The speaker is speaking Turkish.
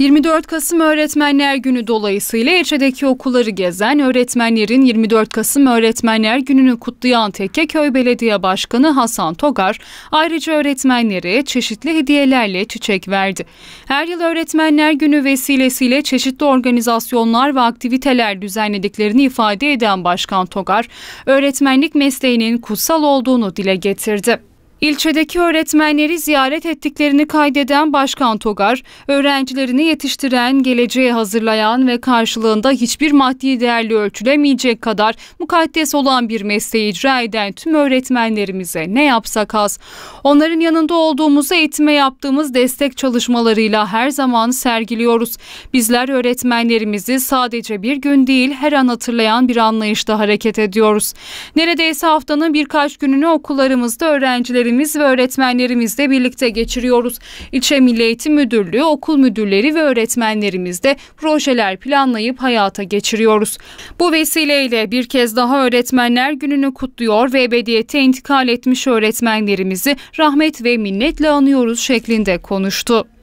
24 Kasım Öğretmenler Günü dolayısıyla ilçedeki okulları gezen öğretmenlerin 24 Kasım Öğretmenler Günü'nü kutlayan Tekkeköy Belediye Başkanı Hasan Togar ayrıca öğretmenlere çeşitli hediyelerle çiçek verdi. Her yıl Öğretmenler Günü vesilesiyle çeşitli organizasyonlar ve aktiviteler düzenlediklerini ifade eden Başkan Togar, öğretmenlik mesleğinin kutsal olduğunu dile getirdi. İlçedeki öğretmenleri ziyaret ettiklerini kaydeden Başkan Togar, öğrencilerini yetiştiren, geleceğe hazırlayan ve karşılığında hiçbir maddi değerli ölçülemeyecek kadar mukaddes olan bir mesleği icra eden tüm öğretmenlerimize ne yapsak az. Onların yanında olduğumuzu eğitime yaptığımız destek çalışmalarıyla her zaman sergiliyoruz. Bizler öğretmenlerimizi sadece bir gün değil her an hatırlayan bir anlayışla hareket ediyoruz. Neredeyse haftanın birkaç gününü okullarımızda öğrencilerin öğretmenlerimiz ve öğretmenlerimizle birlikte geçiriyoruz. İlçe Milli Eğitim Müdürlüğü, okul müdürleri ve öğretmenlerimiz projeler planlayıp hayata geçiriyoruz. Bu vesileyle bir kez daha öğretmenler gününü kutluyor ve ebediyete intikal etmiş öğretmenlerimizi rahmet ve minnetle anıyoruz şeklinde konuştu.